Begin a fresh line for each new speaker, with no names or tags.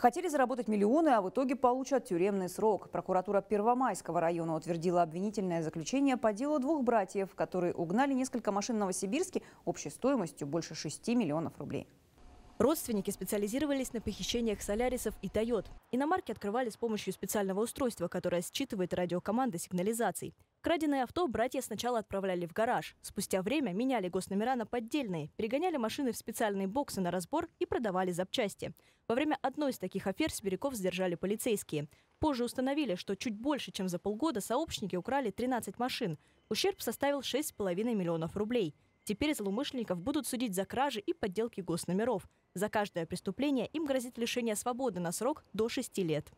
Хотели заработать миллионы, а в итоге получат тюремный срок. Прокуратура Первомайского района утвердила обвинительное заключение по делу двух братьев, которые угнали несколько машин в Новосибирске общей стоимостью больше 6 миллионов рублей.
Родственники специализировались на похищениях солярисов и «Тойот». Иномарки открывали с помощью специального устройства, которое считывает радиокоманды сигнализаций. Краденое авто братья сначала отправляли в гараж. Спустя время меняли госномера на поддельные, перегоняли машины в специальные боксы на разбор и продавали запчасти. Во время одной из таких афер сберяков сдержали полицейские. Позже установили, что чуть больше, чем за полгода сообщники украли 13 машин. Ущерб составил 6,5 миллионов рублей. Теперь злоумышленников будут судить за кражи и подделки госномеров. За каждое преступление им грозит лишение свободы на срок до 6 лет.